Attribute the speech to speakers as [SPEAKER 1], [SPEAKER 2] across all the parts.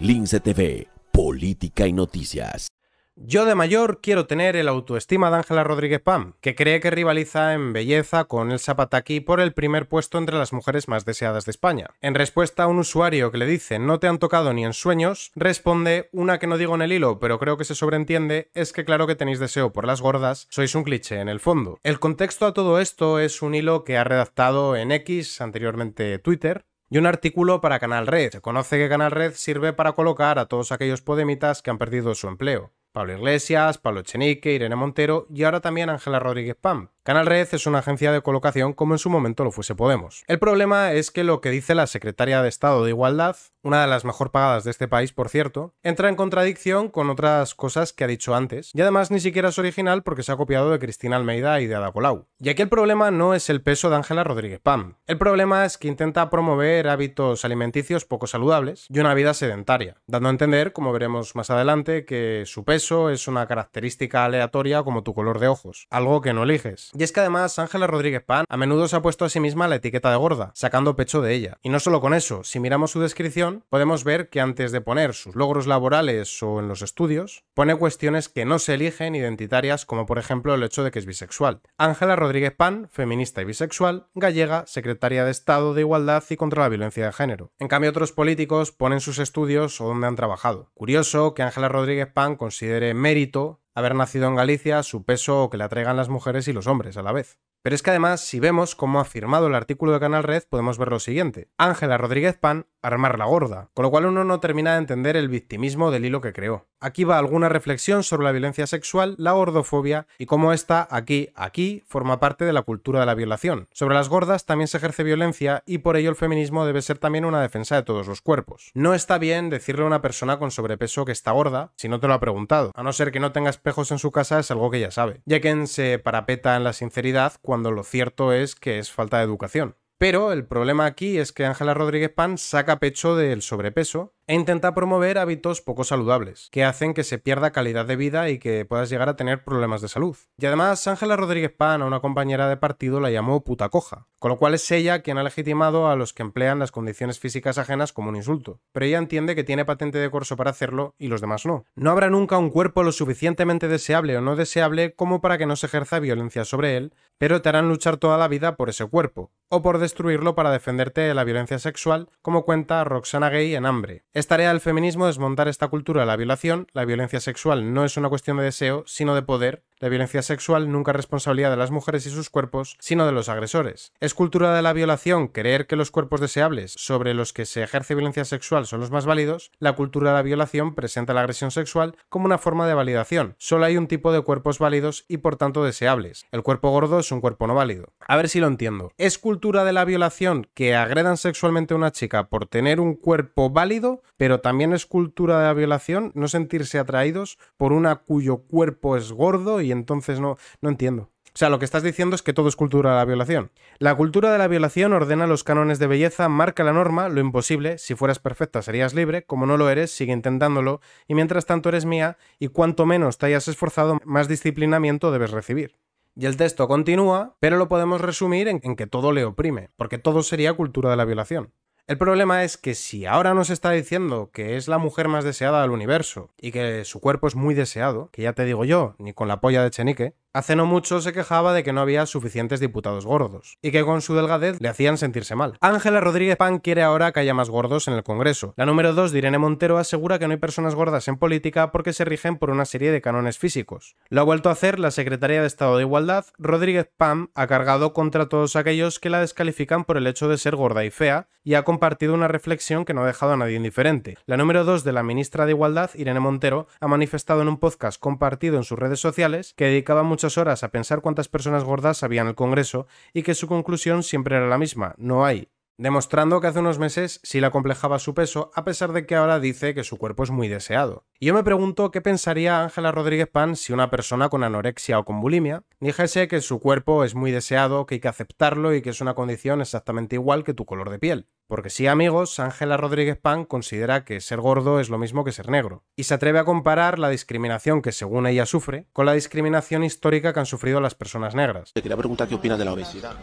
[SPEAKER 1] Lince TV, Política y Noticias. Yo de mayor quiero tener el autoestima de Ángela Rodríguez Pam, que cree que rivaliza en belleza con el zapataki por el primer puesto entre las mujeres más deseadas de España. En respuesta a un usuario que le dice no te han tocado ni en sueños, responde una que no digo en el hilo, pero creo que se sobreentiende, es que claro que tenéis deseo por las gordas, sois un cliché en el fondo. El contexto a todo esto es un hilo que ha redactado en X, anteriormente Twitter, y un artículo para Canal Red. Se conoce que Canal Red sirve para colocar a todos aquellos podemitas que han perdido su empleo. Pablo Iglesias, Pablo Echenique, Irene Montero y ahora también Ángela Rodríguez Pam. Canal Red es una agencia de colocación como en su momento lo fuese Podemos. El problema es que lo que dice la secretaria de Estado de Igualdad, una de las mejor pagadas de este país, por cierto, entra en contradicción con otras cosas que ha dicho antes, y además ni siquiera es original porque se ha copiado de Cristina Almeida y de Ada Colau. Y aquí el problema no es el peso de Ángela Rodríguez Pam. El problema es que intenta promover hábitos alimenticios poco saludables y una vida sedentaria, dando a entender, como veremos más adelante, que su peso es una característica aleatoria como tu color de ojos, algo que no eliges. Y es que además Ángela Rodríguez Pan a menudo se ha puesto a sí misma la etiqueta de gorda, sacando pecho de ella. Y no solo con eso, si miramos su descripción, podemos ver que antes de poner sus logros laborales o en los estudios, pone cuestiones que no se eligen identitarias, como por ejemplo el hecho de que es bisexual. Ángela Rodríguez Pan, feminista y bisexual, gallega, secretaria de Estado de Igualdad y contra la Violencia de Género. En cambio, otros políticos ponen sus estudios o donde han trabajado. Curioso que Ángela Rodríguez Pan considere mérito haber nacido en Galicia, su peso o que le atraigan las mujeres y los hombres a la vez. Pero es que además, si vemos cómo ha firmado el artículo de Canal Red, podemos ver lo siguiente. Ángela Rodríguez Pan, armar la gorda. Con lo cual uno no termina de entender el victimismo del hilo que creó. Aquí va alguna reflexión sobre la violencia sexual, la gordofobia y cómo esta aquí, aquí, forma parte de la cultura de la violación. Sobre las gordas también se ejerce violencia y por ello el feminismo debe ser también una defensa de todos los cuerpos. No está bien decirle a una persona con sobrepeso que está gorda si no te lo ha preguntado. A no ser que no tenga espejos en su casa es algo que ya sabe. que se parapeta en la sinceridad cuando lo cierto es que es falta de educación. Pero el problema aquí es que Ángela Rodríguez Pan saca pecho del sobrepeso e intenta promover hábitos poco saludables, que hacen que se pierda calidad de vida y que puedas llegar a tener problemas de salud. Y además, Ángela Rodríguez Pan, a una compañera de partido, la llamó puta coja, con lo cual es ella quien ha legitimado a los que emplean las condiciones físicas ajenas como un insulto, pero ella entiende que tiene patente de corso para hacerlo y los demás no. No habrá nunca un cuerpo lo suficientemente deseable o no deseable como para que no se ejerza violencia sobre él, pero te harán luchar toda la vida por ese cuerpo, o por destruirlo para defenderte de la violencia sexual, como cuenta Roxana Gay en Hambre. Es tarea del feminismo desmontar esta cultura de la violación. La violencia sexual no es una cuestión de deseo, sino de poder. La violencia sexual nunca es responsabilidad de las mujeres y sus cuerpos, sino de los agresores. Es cultura de la violación creer que los cuerpos deseables sobre los que se ejerce violencia sexual son los más válidos. La cultura de la violación presenta la agresión sexual como una forma de validación. Solo hay un tipo de cuerpos válidos y por tanto deseables. El cuerpo gordo es un cuerpo no válido. A ver si lo entiendo. ¿Es cultura de la violación que agredan sexualmente a una chica por tener un cuerpo válido pero también es cultura de la violación no sentirse atraídos por una cuyo cuerpo es gordo y entonces no, no entiendo. O sea, lo que estás diciendo es que todo es cultura de la violación. La cultura de la violación ordena los cánones de belleza, marca la norma, lo imposible, si fueras perfecta serías libre, como no lo eres, sigue intentándolo, y mientras tanto eres mía, y cuanto menos te hayas esforzado, más disciplinamiento debes recibir. Y el texto continúa, pero lo podemos resumir en que todo le oprime, porque todo sería cultura de la violación. El problema es que si ahora nos está diciendo que es la mujer más deseada del universo y que su cuerpo es muy deseado, que ya te digo yo, ni con la polla de Chenique, Hace no mucho se quejaba de que no había suficientes diputados gordos, y que con su delgadez le hacían sentirse mal. Ángela Rodríguez Pan quiere ahora que haya más gordos en el Congreso. La número 2 de Irene Montero asegura que no hay personas gordas en política porque se rigen por una serie de cánones físicos. Lo ha vuelto a hacer la secretaria de Estado de Igualdad, Rodríguez Pam, ha cargado contra todos aquellos que la descalifican por el hecho de ser gorda y fea, y ha compartido una reflexión que no ha dejado a nadie indiferente. La número 2 de la ministra de Igualdad, Irene Montero, ha manifestado en un podcast compartido en sus redes sociales que dedicaba mucho muchas horas a pensar cuántas personas gordas había en el Congreso y que su conclusión siempre era la misma, no hay demostrando que hace unos meses sí la complejaba su peso, a pesar de que ahora dice que su cuerpo es muy deseado. Y yo me pregunto qué pensaría Ángela Rodríguez Pan si una persona con anorexia o con bulimia dijese que su cuerpo es muy deseado, que hay que aceptarlo y que es una condición exactamente igual que tu color de piel. Porque sí, amigos, Ángela Rodríguez Pan considera que ser gordo es lo mismo que ser negro, y se atreve a comparar la discriminación que según ella sufre con la discriminación histórica que han sufrido las personas negras. Te quería preguntar qué opinas de la obesidad.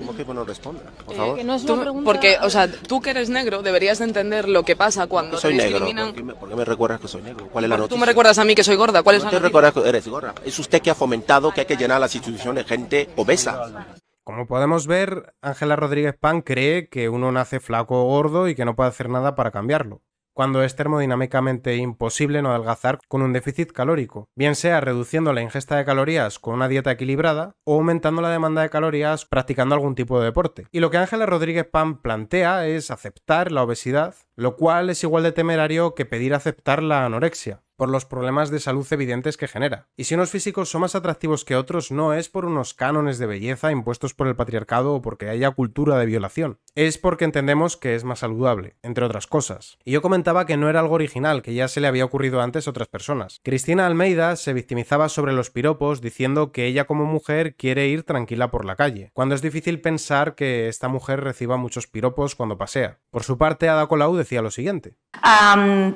[SPEAKER 1] ¿Cómo que no responda? Por eh, favor. no Porque, o sea, tú que eres negro deberías de entender lo que pasa cuando soy negro. ¿Por, qué me, recuerdas que soy negro? ¿Cuál es la noticia? Tú me recuerdas a mí que soy gorda. ¿Cuál es la te recuerdas que eres gorda. Es usted que ha fomentado que hay que llenar las instituciones de gente obesa. Como podemos ver, Ángela Rodríguez Pan cree que uno nace flaco o gordo y que no puede hacer nada para cambiarlo cuando es termodinámicamente imposible no adelgazar con un déficit calórico, bien sea reduciendo la ingesta de calorías con una dieta equilibrada o aumentando la demanda de calorías practicando algún tipo de deporte. Y lo que Ángela Rodríguez Pan plantea es aceptar la obesidad, lo cual es igual de temerario que pedir aceptar la anorexia por los problemas de salud evidentes que genera. Y si unos físicos son más atractivos que otros, no es por unos cánones de belleza impuestos por el patriarcado o porque haya cultura de violación. Es porque entendemos que es más saludable, entre otras cosas. Y yo comentaba que no era algo original, que ya se le había ocurrido antes a otras personas. Cristina Almeida se victimizaba sobre los piropos diciendo que ella como mujer quiere ir tranquila por la calle, cuando es difícil pensar que esta mujer reciba muchos piropos cuando pasea. Por su parte, Ada Colau decía lo siguiente.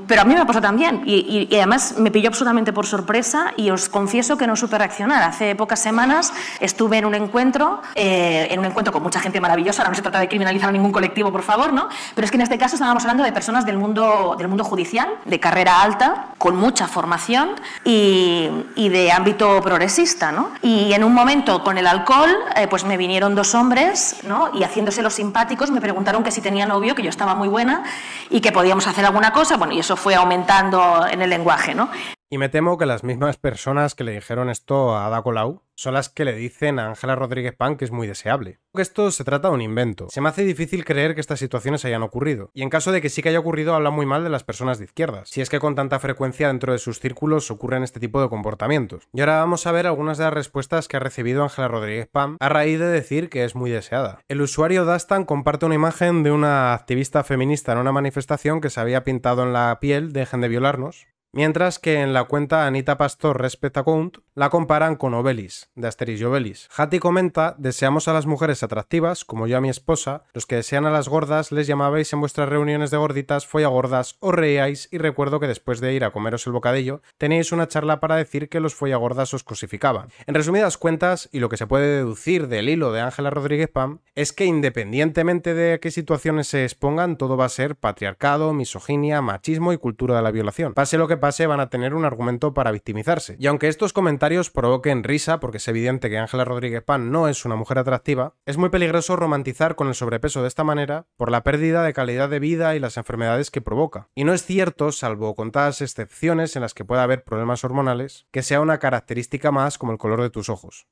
[SPEAKER 1] pero a mí me pasa también, y además me pilló absolutamente por sorpresa y os confieso que no supe reaccionar. Hace pocas semanas estuve en un encuentro, eh, en un encuentro con mucha gente maravillosa, ahora no se trata de criminalizar a ningún colectivo, por favor, ¿no? Pero es que en este caso estábamos hablando de personas del mundo, del mundo judicial, de carrera alta, con mucha formación y, de ámbito progresista. ¿no? Y en un momento con el alcohol, eh, pues me vinieron dos hombres ¿no? y haciéndose los simpáticos me preguntaron que si tenía novio, que yo estaba muy buena y que podíamos hacer alguna cosa. Bueno, y eso fue aumentando en el lenguaje. ¿no? Y me temo que las mismas personas que le dijeron esto a Ada son las que le dicen a Ángela Rodríguez Pan que es muy deseable. Que esto se trata de un invento. Se me hace difícil creer que estas situaciones hayan ocurrido. Y en caso de que sí que haya ocurrido, habla muy mal de las personas de izquierdas. Si es que con tanta frecuencia dentro de sus círculos ocurren este tipo de comportamientos. Y ahora vamos a ver algunas de las respuestas que ha recibido Ángela Rodríguez Pan a raíz de decir que es muy deseada. El usuario Dastan comparte una imagen de una activista feminista en una manifestación que se había pintado en la piel Dejen de violarnos Mientras que en la cuenta Anita Pastor Respect Account la comparan con Obelis, de Asteris y Obelis. comenta, deseamos a las mujeres atractivas, como yo a mi esposa, los que desean a las gordas les llamabais en vuestras reuniones de gorditas, gordas, os reíais y recuerdo que después de ir a comeros el bocadillo, teníais una charla para decir que los follagordas os crucificaban. En resumidas cuentas, y lo que se puede deducir del hilo de Ángela Rodríguez Pam, es que independientemente de qué situaciones se expongan, todo va a ser patriarcado, misoginia, machismo y cultura de la violación. Pase lo que pase, van a tener un argumento para victimizarse. Y aunque estos comentarios provoquen risa, porque es evidente que Ángela Rodríguez Pan no es una mujer atractiva, es muy peligroso romantizar con el sobrepeso de esta manera por la pérdida de calidad de vida y las enfermedades que provoca. Y no es cierto, salvo contadas excepciones en las que pueda haber problemas hormonales, que sea una característica más como el color de tus ojos.